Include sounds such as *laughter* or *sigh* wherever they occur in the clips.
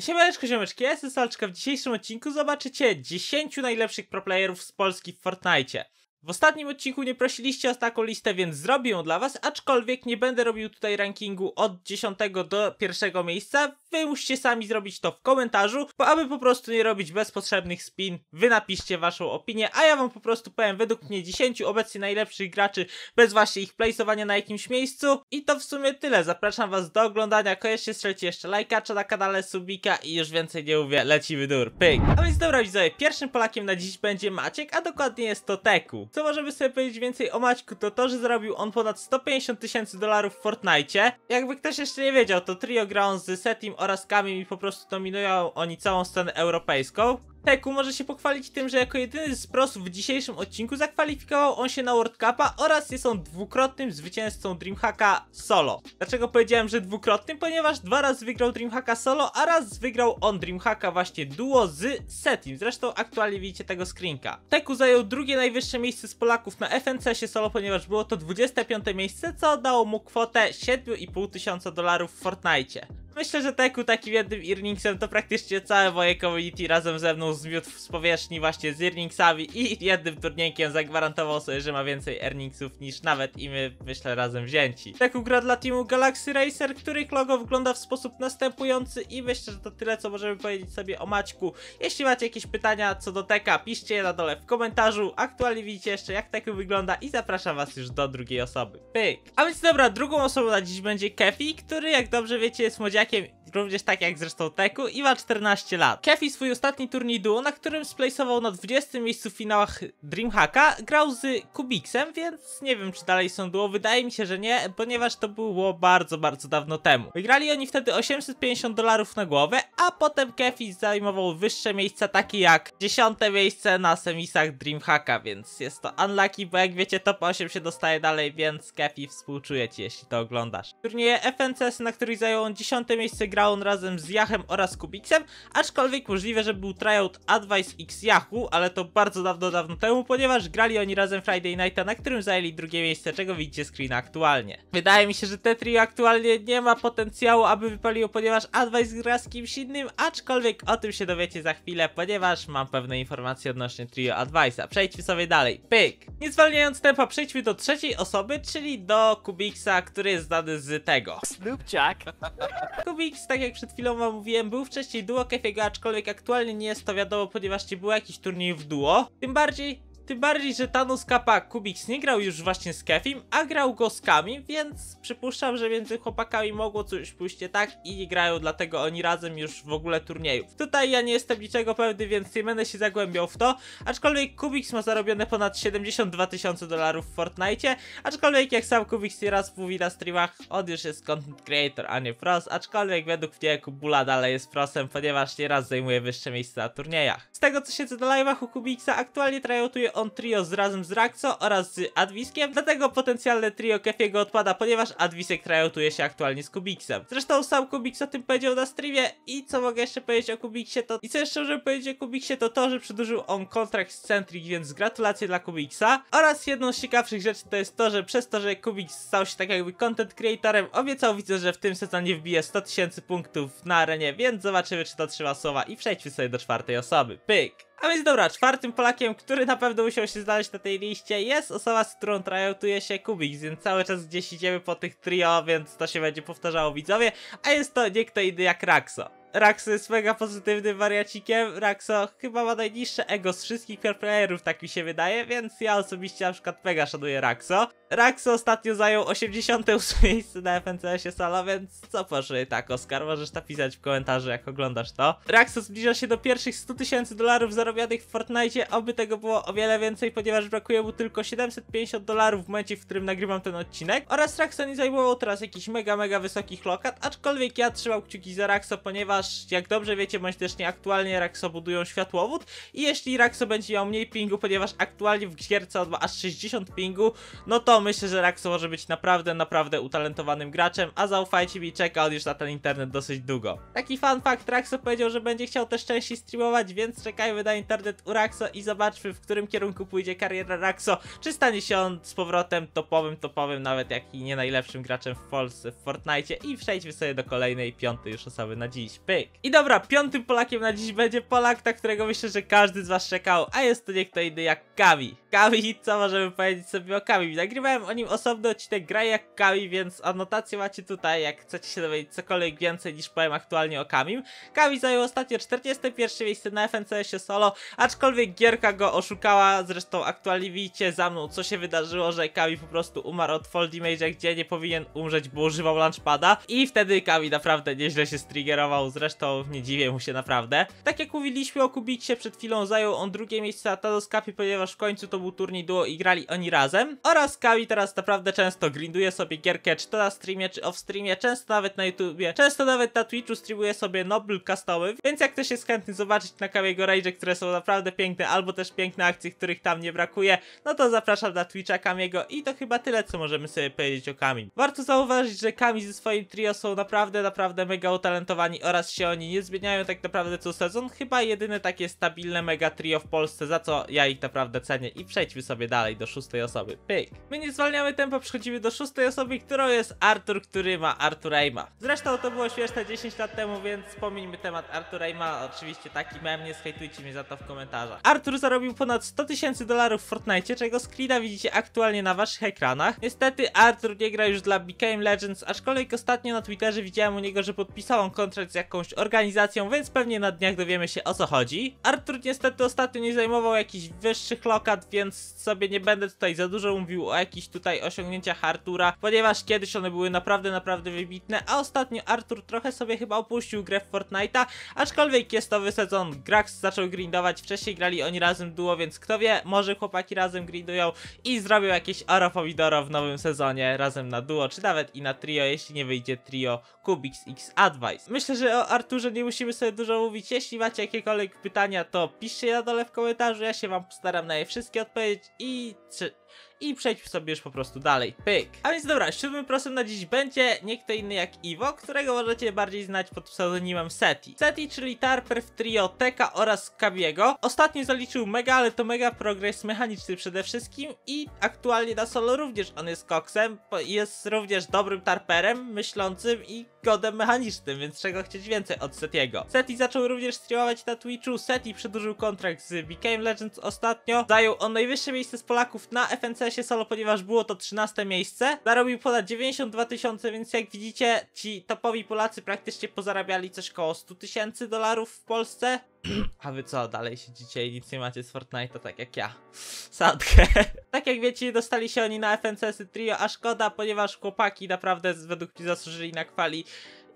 Siemaneczko, ziomeczki, ja jestem Salczka. W dzisiejszym odcinku zobaczycie 10 najlepszych proplayerów z Polski w Fortnite. W ostatnim odcinku nie prosiliście o taką listę, więc zrobię ją dla was, aczkolwiek nie będę robił tutaj rankingu od 10 do 1 miejsca. Wy musicie sami zrobić to w komentarzu, bo aby po prostu nie robić bezpotrzebnych spin, wy napiszcie waszą opinię, a ja wam po prostu powiem według mnie 10 obecnie najlepszych graczy bez właśnie ich placowania na jakimś miejscu. I to w sumie tyle. Zapraszam was do oglądania. Koniecznie strzelcie jeszcze lajka, czy na kanale subika i już więcej nie mówię. Lecimy dur. Pyk. A więc dobra widzowie, pierwszym Polakiem na dziś będzie Maciek, a dokładnie jest to Teku. Co możemy sobie powiedzieć więcej o Maćku, to to, że zarobił on ponad 150 tysięcy dolarów w Fortnite. Jakby ktoś jeszcze nie wiedział, to trio gra on z Setim oraz Kamim i po prostu dominują oni całą scenę europejską. Teku może się pochwalić tym, że jako jedyny z prosów w dzisiejszym odcinku zakwalifikował on się na World Cupa oraz jest on dwukrotnym zwycięzcą Dreamhacka solo. Dlaczego powiedziałem, że dwukrotnym? Ponieważ dwa razy wygrał Dreamhacka solo, a raz wygrał on Dreamhacka właśnie duo z Setim. Zresztą aktualnie widzicie tego screenka. Teku zajął drugie najwyższe miejsce z Polaków na FNCS-ie solo, ponieważ było to 25 miejsce, co dało mu kwotę 7,5 tysiąca dolarów w Fortnite. Myślę, że Teku takim jednym Irningsem to praktycznie całe moje community razem ze mną zmiótł z powierzchni właśnie z Irningsami i jednym turniejkiem zagwarantował sobie, że ma więcej Earningsów niż nawet i my, myślę, razem wzięci. Teku gra dla teamu Galaxy Racer, których logo wygląda w sposób następujący i myślę, że to tyle, co możemy powiedzieć sobie o Maćku. Jeśli macie jakieś pytania co do Teka, piszcie je na dole w komentarzu. Aktualnie widzicie jeszcze, jak Teku wygląda i zapraszam was już do drugiej osoby. Pyk! A więc dobra, drugą osobą na dziś będzie Kefi, który jak dobrze wiecie jest młodziakiem já que również tak jak zresztą Teku i ma 14 lat. Kefi swój ostatni turniej duo, na którym splejsował na 20 miejscu w finałach Dreamhacka, grał z Kubiksem, więc nie wiem czy dalej są duo, wydaje mi się, że nie, ponieważ to było bardzo, bardzo dawno temu. Wygrali oni wtedy 850 dolarów na głowę, a potem Kefi zajmował wyższe miejsca takie jak 10 miejsce na semisach Dreamhacka, więc jest to unlucky, bo jak wiecie top 8 się dostaje dalej, więc Kefi współczuję ci, jeśli to oglądasz. Turnieje FNCS, na których zajął on 10 miejsce grał razem z Yachem oraz Kubiksem, aczkolwiek możliwe, że był tryout Advice X Yachu, ale to bardzo dawno, dawno temu, ponieważ grali oni razem Friday Nighta, na którym zajęli drugie miejsce, czego widzicie screena aktualnie. Wydaje mi się, że te trio aktualnie nie ma potencjału, aby wypaliło, ponieważ Advice gra z kimś innym, aczkolwiek o tym się dowiecie za chwilę, ponieważ mam pewne informacje odnośnie trio Advice'a. Przejdźmy sobie dalej. Pyk! Nie zwalniając tempa, przejdźmy do trzeciej osoby, czyli do Kubiksa, który jest znany z tego. Snoop Jack. Kubiks tak jak przed chwilą wam mówiłem, był wcześniej duo Kefiego, aczkolwiek aktualnie nie jest to wiadomo, ponieważ nie było jakiś turniej w duo. Tym bardziej tym bardziej, że Thanos Kappa Kubix nie grał już właśnie z Kefim, a grał go z Kami, więc przypuszczam, że między chłopakami mogło coś pójść nie tak i grają dlatego oni razem już w ogóle turniejów. Tutaj ja nie jestem niczego pewny, więc nie będę się zagłębiał w to, aczkolwiek Kubix ma zarobione ponad 72 tysiące dolarów w Fortnite, aczkolwiek jak sam Kubix nieraz mówi na streamach, on już jest content creator, a nie Frost, aczkolwiek według mnie Kubula dalej jest Frostem, ponieważ nieraz zajmuje wyższe miejsca na turniejach. Z tego co siedzę na live'ach u Kubiksa, aktualnie tu on trio z razem z Rakco oraz z Adwiskiem, dlatego potencjalne trio Kefiego odpada, ponieważ Adwisek tryoutuje się aktualnie z Kubiksem. Zresztą sam Kubiks o tym powiedział na streamie i co mogę jeszcze powiedzieć o Kubiksie to... I co jeszcze możemy powiedzieć o Kubiksie to to, że przedłużył on kontrakt z Centric, więc gratulacje dla Kubiksa. Oraz jedną z ciekawszych rzeczy to jest to, że przez to, że Kubiks stał się tak jakby content creatorem, obiecał widzę, że w tym sezonie wbije 100 tysięcy punktów na arenie, więc zobaczymy czy to trzyma słowa i przejdźmy sobie do czwartej osoby. Pyk! A więc dobra, czwartym Polakiem, który na pewno będę musiał się znaleźć na tej liście, jest osoba, z którą tryoutuje się Kubik, więc cały czas gdzieś idziemy po tych trio, więc to się będzie powtarzało widzowie, a jest to nie kto inny jak Raxo. Raxo jest mega pozytywnym wariacikiem. Raxo chyba ma najniższe ego z wszystkich playerów, tak mi się wydaje, więc ja osobiście na przykład mega szanuję Raxo. Raxo ostatnio zajął 88 *laughs* miejsce na FNCS-ie sala, więc co poszły tak, Oskar? Możesz napisać w komentarzu, jak oglądasz to. Raxo zbliża się do pierwszych 100 tysięcy dolarów zarobionych w Fortnite, aby tego było o wiele więcej, ponieważ brakuje mu tylko 750 dolarów w momencie, w którym nagrywam ten odcinek. Oraz Raxo nie zajmował teraz jakichś mega, mega wysokich lokat, aczkolwiek ja trzymał kciuki za Raxo, ponieważ ponieważ jak dobrze wiecie, bądź też nie, aktualnie Raxo budują światłowód i jeśli Raxo będzie miał mniej pingu, ponieważ aktualnie w gierce on ma aż 60 pingu, no to myślę, że Raxo może być naprawdę, naprawdę utalentowanym graczem, a zaufajcie mi, czeka on już na ten internet dosyć długo. Taki fun fact, Raxo powiedział, że będzie chciał też częściej streamować, więc czekajmy na internet u Rakso i zobaczmy, w którym kierunku pójdzie kariera Raxo, czy stanie się on z powrotem topowym, topowym, nawet jak i nie najlepszym graczem w Polsce w Fortnite i przejdźmy sobie do kolejnej, piątej już osoby na dziś. Pyk. I dobra, piątym Polakiem na dziś będzie Polak, na którego myślę, że każdy z was czekał, a jest to nie kto inny jak Kami. Kami, co możemy powiedzieć sobie o Kami? Nagrywałem o nim osobny odcinek Graj jak Kami, więc anotację macie tutaj, jak chcecie się dowiedzieć cokolwiek więcej niż powiem aktualnie o Kamim. Kami zajął ostatnio 41 miejsce na FNCS-ie solo, aczkolwiek gierka go oszukała, zresztą aktualnie widzicie za mną, co się wydarzyło, że Kami po prostu umarł od Fall Major, gdzie nie powinien umrzeć, bo używał launchpada i wtedy Kami naprawdę nieźle się striggerował, zresztą nie dziwię mu się naprawdę. Tak jak mówiliśmy o Kubicie przed chwilą zajął on drugie miejsce a Tado Kapi, ponieważ w końcu to był turniej duo i grali oni razem. Oraz Kawi teraz naprawdę często grinduje sobie gierkę czy to na streamie, czy off-streamie, często nawet na YouTubie, często nawet na Twitchu streamuje sobie Noble Customy, więc jak ktoś jest chętny zobaczyć na Kawiego Rage, które są naprawdę piękne, albo też piękne akcje, których tam nie brakuje, no to zapraszam na Twitcha Kamiego i to chyba tyle, co możemy sobie powiedzieć o Kami. Warto zauważyć, że Kami ze swoim trio są naprawdę, naprawdę mega utalentowani oraz się oni nie zmieniają tak naprawdę co sezon. Chyba jedyne takie stabilne mega trio w Polsce, za co ja ich naprawdę cenię. I przejdźmy sobie dalej do szóstej osoby. Pyk. My nie zwalniamy tempa, przechodzimy do szóstej osoby, którą jest Artur, który ma Artur Aima. Zresztą to było śmieszne 10 lat temu, więc wspomnijmy temat Artur Aima. Oczywiście taki mem, nie skajtujcie mnie za to w komentarzach. Artur zarobił ponad 100 tysięcy dolarów w Fortnite, czego screena widzicie aktualnie na waszych ekranach. Niestety Artur nie gra już dla Became Legends, aczkolwiek ostatnio na Twitterze widziałem u niego, że podpisał on kontrakt z jak jakąś organizacją, więc pewnie na dniach dowiemy się o co chodzi. Artur niestety ostatnio nie zajmował jakichś wyższych lokat, więc sobie nie będę tutaj za dużo mówił o jakichś tutaj osiągnięciach Artura, ponieważ kiedyś one były naprawdę, naprawdę wybitne, a ostatnio Artur trochę sobie chyba opuścił grę w Fortnite'a, aczkolwiek jest nowy sezon, Grax zaczął grindować, wcześniej grali oni razem duo, więc kto wie, może chłopaki razem grindują i zrobią jakieś oro w nowym sezonie razem na duo, czy nawet i na trio, jeśli nie wyjdzie trio Kubix X Advice. Myślę, że o Arturze nie musimy sobie dużo mówić. Jeśli macie jakiekolwiek pytania, to piszcie na dole w komentarzu. Ja się wam postaram na je wszystkie odpowiedzieć i i przejdź sobie już po prostu dalej, pyk. A więc dobra, siódmym prosem na dziś będzie nie kto inny jak Iwo, którego możecie bardziej znać pod pseudonimem Seti. Seti, czyli Tarper w trio Teka oraz Kabiego. Ostatnio zaliczył mega, ale to mega progres mechaniczny przede wszystkim i aktualnie na solo również on jest koksem, jest również dobrym tarperem, myślącym i godem mechanicznym, więc czego chcieć więcej od Setiego. Seti zaczął również streamować na Twitchu, Seti przedłużył kontrakt z Became Legends ostatnio, zajął on najwyższe miejsce z Polaków na F FNCS-ie solo, ponieważ było to 13 miejsce. Zarobił ponad 92 tysiące, więc jak widzicie, ci topowi Polacy praktycznie pozarabiali coś koło 100 tysięcy dolarów w Polsce. A wy co, dalej siedzicie i nic nie macie z Fortnite'a, tak jak ja. Sadkę. *laughs* tak jak wiecie, dostali się oni na FNCS-y Trio, a szkoda, ponieważ chłopaki naprawdę według mnie zasłużyli na kwali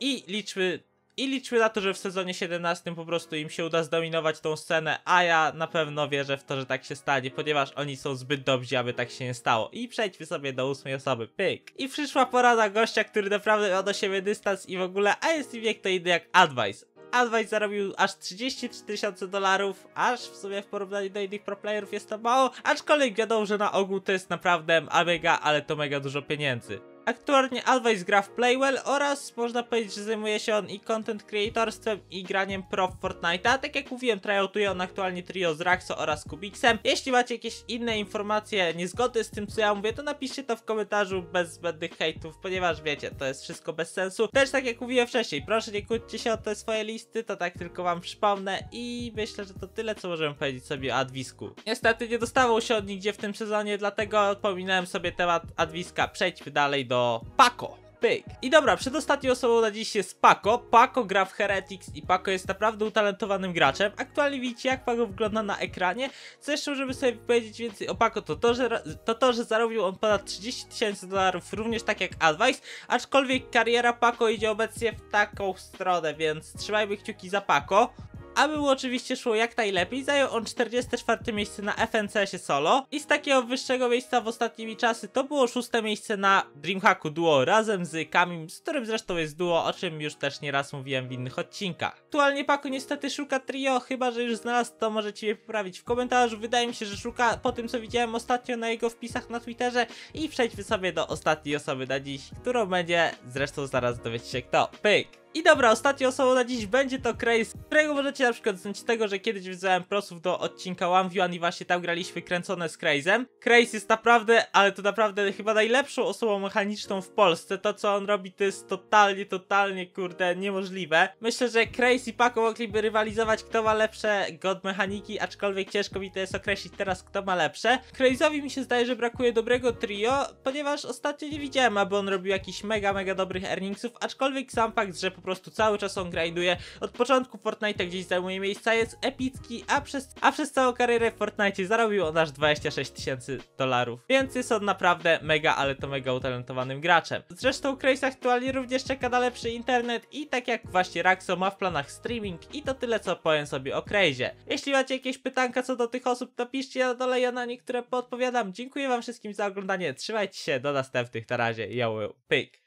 i liczby i liczmy na to, że w sezonie 17 po prostu im się uda zdominować tą scenę, a ja na pewno wierzę w to, że tak się stanie, ponieważ oni są zbyt dobrzy, aby tak się nie stało. I przejdźmy sobie do ósmej osoby, pyk. I przyszła pora na gościa, który naprawdę ma do siebie dystans i w ogóle, a jest im jak to inny jak Advice. Advice zarobił aż 33 tysiące dolarów, aż w sumie w porównaniu do innych proplayerów jest to mało, aczkolwiek wiadomo, że na ogół to jest naprawdę mega, ale to mega dużo pieniędzy. Aktualnie Always gra w Playwell oraz można powiedzieć, że zajmuje się on i content creatorstwem i graniem pro w Fortnite'a. Tak jak mówiłem, tryoutuje on aktualnie trio z Raxo oraz Kubiksem. Jeśli macie jakieś inne informacje niezgody z tym, co ja mówię, to napiszcie to w komentarzu bez zbędnych hejtów, ponieważ wiecie, to jest wszystko bez sensu. Też tak jak mówiłem wcześniej, proszę nie kłóćcie się o te swoje listy, to tak tylko wam przypomnę i myślę, że to tyle, co możemy powiedzieć sobie o Adwisku. Niestety nie dostawał się od nigdzie w tym sezonie, dlatego pominąłem sobie temat Adwiska. Przejdźmy dalej do to Paco. Pyk. I dobra, przedostatnią osobą na dziś jest Paco. Paco gra w Heretics i Paco jest naprawdę utalentowanym graczem. Aktualnie widzicie jak Paco wygląda na ekranie. Co jeszcze żeby sobie powiedzieć więcej o Paco to to, że, to, to, że zarobił on ponad 30 tysięcy dolarów, również tak jak Advice, aczkolwiek kariera Paco idzie obecnie w taką stronę, więc trzymajmy kciuki za Paco. Aby mu oczywiście szło jak najlepiej, zajął on 44 miejsce na FNCS-ie solo i z takiego wyższego miejsca w ostatnimi czasy to było szóste miejsce na Dreamhacku duo razem z Kamim, z którym zresztą jest duo, o czym już też nieraz mówiłem w innych odcinkach. Aktualnie Paku niestety szuka trio, chyba że już znalazł to możecie je poprawić w komentarzu. Wydaje mi się, że szuka po tym co widziałem ostatnio na jego wpisach na Twitterze i przejdźmy sobie do ostatniej osoby na dziś, którą będzie zresztą zaraz dowiecie się kto. Pyk! I dobra, ostatnią osobą na dziś będzie to Craze, którego możecie na przykład znać tego, że kiedyś widziałem prosów do odcinka One View, i właśnie tam graliśmy kręcone z Craze'em. Craze jest naprawdę, ale to naprawdę chyba najlepszą osobą mechaniczną w Polsce. To co on robi to jest totalnie, totalnie kurde niemożliwe. Myślę, że Craze i Paco mogliby rywalizować kto ma lepsze god mechaniki, aczkolwiek ciężko mi to jest określić teraz kto ma lepsze. Craze'owi mi się zdaje, że brakuje dobrego trio, ponieważ ostatnio nie widziałem, aby on robił jakiś mega, mega dobrych earningsów, aczkolwiek sam fakt, że po prostu cały czas on grinduje. Od początku Fortnite gdzieś zajmuje miejsca, jest epicki, a przez, a przez całą karierę w Fortnite zarobił on aż 26 tysięcy dolarów. Więc jest on naprawdę mega, ale to mega utalentowanym graczem. Zresztą Craze aktualnie również czeka na lepszy internet i tak jak właśnie Raxo ma w planach streaming i to tyle co powiem sobie o krajzie. Jeśli macie jakieś pytanka co do tych osób, to piszcie ja dole, ja na niektóre podpowiadam. Dziękuję wam wszystkim za oglądanie, trzymajcie się, do następnych, na razie, yo, pyk.